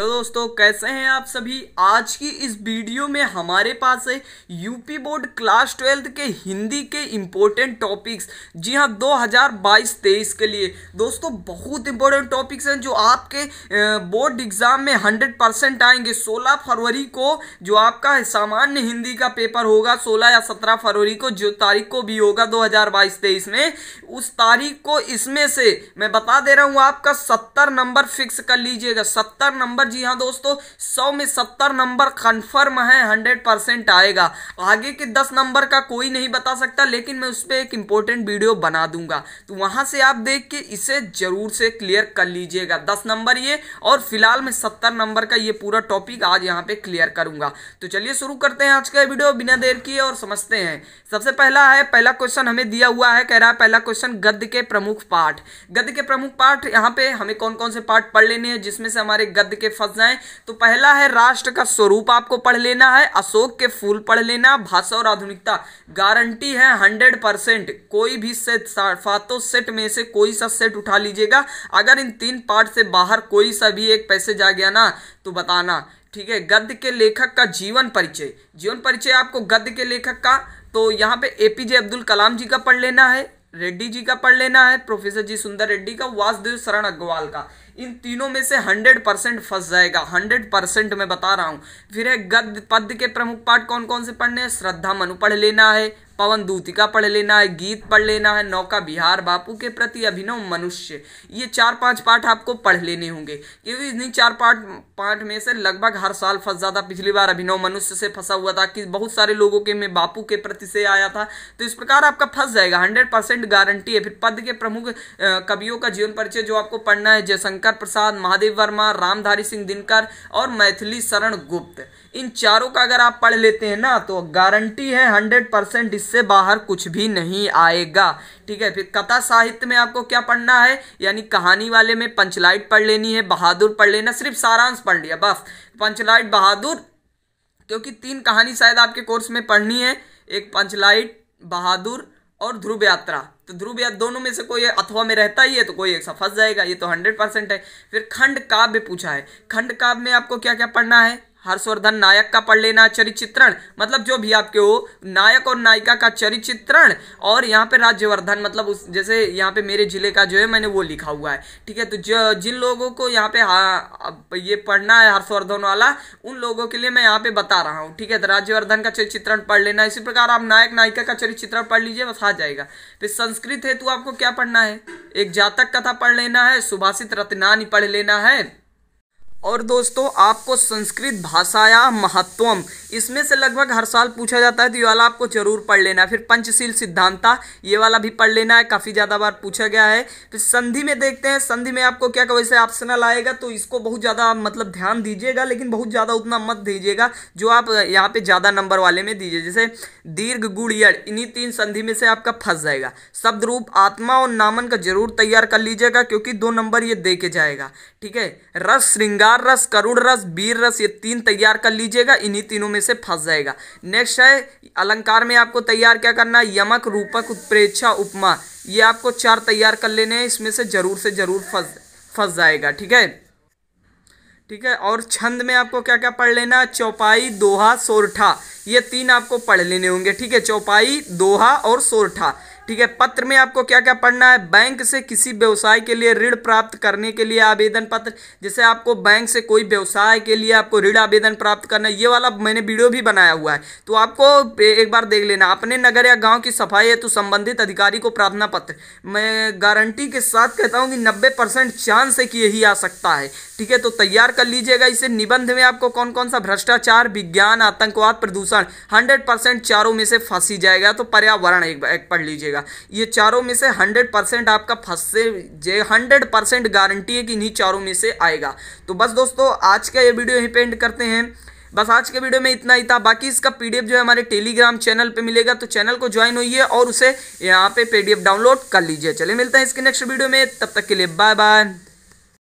hello दोस्तों कैसे हैं आप सभी आज की इस वीडियो में हमारे पास है यूपी बोर्ड क्लास ट्वेल्थ के हिंदी के इम्पोर्टेंट टॉपिक्स जी हाँ 2022-23 के लिए दोस्तों बहुत इम्पोर्टेंट टॉपिक्स हैं जो आपके बोर्ड एग्ज़ाम में 100 परसेंट आएंगे 16 फरवरी को जो आपका सामान्य हिंदी का पेपर होगा 16 या 17 फरवरी को जो तारीख को भी होगा दो हजार में उस तारीख को इसमें से मैं बता दे रहा हूँ आपका सत्तर नंबर फिक्स कर लीजिएगा सत्तर नंबर जी हाँ दोस्तों सौ में सत्तर नंबर कंफर्म है हंड्रेड परसेंट आएगा आगे के दस नंबर का कोई नहीं बता सकता लेकिन मैं उस पर एक इंपॉर्टेंट वीडियो बना दूंगा तो वहां से आप देख के इसे जरूर से क्लियर कर लीजिएगा दस नंबर ये और फिलहाल मैं सत्तर नंबर का ये पूरा टॉपिक आज यहाँ पे क्लियर करूंगा तो चलिए शुरू करते हैं आज का वीडियो बिना देर किए और समझते हैं सबसे पहला है पहला क्वेश्चन हमें दिया हुआ है कह रहा है पहला क्वेश्चन गद्य के प्रमुख पाठ गद्य के प्रमुख पाठ यहाँ पे हमें कौन कौन से पाठ पढ़ लेने हैं जिसमें से हमारे गद्य के फंस जाएं तो पहला है राष्ट्र का स्वरूप आपको पढ़ लेना है अशोक के फूल पढ़ लेना भाषा और आधुनिकता गारंटी है हंड्रेड परसेंट कोई भी सेट फातो सेट में से कोई सा सेट उठा लीजिएगा अगर इन तीन पार्ट से बाहर कोई सा भी एक पैसे जा गया ना तो बताना ठीक है गद्य के लेखक का जीवन परिचय जीवन परिचय आपको गद्य के लेखक का तो यहाँ पे एपीजे अब्दुल कलाम जी का पढ़ लेना है रेड्डी जी का पढ़ लेना है प्रोफेसर जी सुंदर रेड्डी का वासुदेव शरण अग्रवाल का इन तीनों में से हंड्रेड परसेंट फंस जाएगा हंड्रेड परसेंट मैं बता रहा हूँ फिर है गद्य पद्य के प्रमुख पाठ कौन कौन से पढ़ने हैं श्रद्धा मनु पढ़ लेना है पवन दूतिका पढ़ लेना है गीत पढ़ लेना है नौका बिहार बापू के प्रति अभिनव मनुष्य ये चार पांच पाठ आपको पढ़ लेने होंगे क्योंकि इन्हीं चार पाठ पाठ में से लगभग हर साल फंस जाता पिछली बार अभिनव मनुष्य से फंसा हुआ था कि बहुत सारे लोगों के में बापू के प्रति से आया था तो इस प्रकार आपका फंस जाएगा हंड्रेड परसेंट गारंटी है फिर पद के प्रमुख कवियों का जीवन परिचय जो आपको पढ़ना है जयशंकर प्रसाद महादेव वर्मा रामधारी सिंह दिनकर और मैथिली शरण गुप्त इन चारों का अगर आप पढ़ लेते हैं ना तो गारंटी है हंड्रेड परसेंट इस इससे बाहर कुछ भी नहीं आएगा ठीक है फिर कथा साहित्य में आपको क्या पढ़ना है यानी कहानी वाले में पंचलाइट पढ़ लेनी है बहादुर पढ़ लेना सिर्फ सारांश पढ़ लिया बस पंचलाइट बहादुर क्योंकि तीन कहानी शायद आपके कोर्स में पढ़नी है एक पंचलाइट बहादुर और ध्रुव यात्रा तो ध्रुव यात्रा दोनों में से कोई अथवा में रहता ही है तो कोई एक सा फंस जाएगा ये तो हंड्रेड परसेंट है फिर खंड काव्य पूछा है खंड काव्य में आपको क्या क्या पढ़ना है हर्षवर्धन नायक का पढ़ लेना चरित्रण मतलब जो भी आपके हो नायक और नायिका का चरित्रण और यहाँ पे राज्यवर्धन मतलब उस जैसे यहाँ पे मेरे जिले का जो है मैंने वो लिखा हुआ है ठीक है तो जो जिन लोगों को यहाँ पे हाँ, ये पढ़ना है हर्षवर्धन वाला उन लोगों के लिए मैं यहाँ पे बता रहा हूँ ठीक है तो राज्यवर्धन का चरित्रण पढ़ लेना इसी प्रकार आप नायक नायिका का चरित्रण पढ़ लीजिए बस आ जाएगा फिर संस्कृत हेतु आपको क्या पढ़ना है एक जातक कथा पढ़ लेना है सुभाषित रत्नानी पढ़ लेना है और दोस्तों आपको संस्कृत भाषा या महत्वम इसमें से लगभग हर साल पूछा जाता है तो ये वाला आपको जरूर पढ़ लेना है फिर पंचशील सिद्धांता ये वाला भी पढ़ लेना है काफ़ी ज़्यादा बार पूछा गया है फिर संधि में देखते हैं संधि में आपको क्या वैसे ऑप्शनल आएगा तो इसको बहुत ज़्यादा मतलब ध्यान दीजिएगा लेकिन बहुत ज़्यादा उतना मत दीजिएगा जो आप यहाँ पर ज़्यादा नंबर वाले में दीजिए जैसे दीर्घ गुड़ इन्हीं तीन संधि में से आपका फंस जाएगा शब्द रूप आत्मा और नामन का जरूर तैयार कर लीजिएगा क्योंकि दो नंबर ये दे के जाएगा ठीक है रस श्रृंगार लाल रस करुण रस वीर रस ये तीन तैयार कर लीजिएगा इन्हीं तीनों में से फंस जाएगा नेक्स्ट है अलंकार में आपको तैयार क्या करना है यमक रूपक उत्प्रेक्षा उपमा ये आपको चार तैयार कर लेने हैं इसमें से जरूर से जरूर फंस फंस जाएगा ठीक है ठीक है और छंद में आपको क्या क्या पढ़ लेना चौपाई दोहा सोरठा ये तीन आपको पढ़ लेने होंगे ठीक है चौपाई दोहा और सोरठा ठीक है पत्र में आपको क्या क्या पढ़ना है बैंक से किसी व्यवसाय के लिए ऋण प्राप्त करने के लिए आवेदन पत्र जैसे आपको बैंक से कोई व्यवसाय के लिए आपको ऋण आवेदन प्राप्त करना ये वाला मैंने वीडियो भी बनाया हुआ है तो आपको एक बार देख लेना अपने नगर या गाँव की सफाई है तो संबंधित अधिकारी को प्रार्थना पत्र मैं गारंटी के साथ कहता हूँ कि नब्बे परसेंट चांस है कि यही आ सकता है ठीक है तो तैयार कर लीजिएगा इसे निबंध में आपको कौन कौन सा भ्रष्टाचार विज्ञान आतंकवाद प्रदूषण हंड्रेड परसेंट चारों में से फंसी जाएगा तो पर्यावरण एक पढ़ लीजिएगा जाएगा ये चारों में से हंड्रेड परसेंट आपका से जे हंड्रेड परसेंट गारंटी है कि इन्हीं चारों में से आएगा तो बस दोस्तों आज का ये वीडियो यहीं पे एंड करते हैं बस आज के वीडियो में इतना ही था बाकी इसका पीडीएफ जो है हमारे टेलीग्राम चैनल पे मिलेगा तो चैनल को ज्वाइन होइए और उसे यहाँ पे पीडीएफ डाउनलोड कर लीजिए चले मिलते हैं इसके नेक्स्ट वीडियो में तब तक के लिए बाय बाय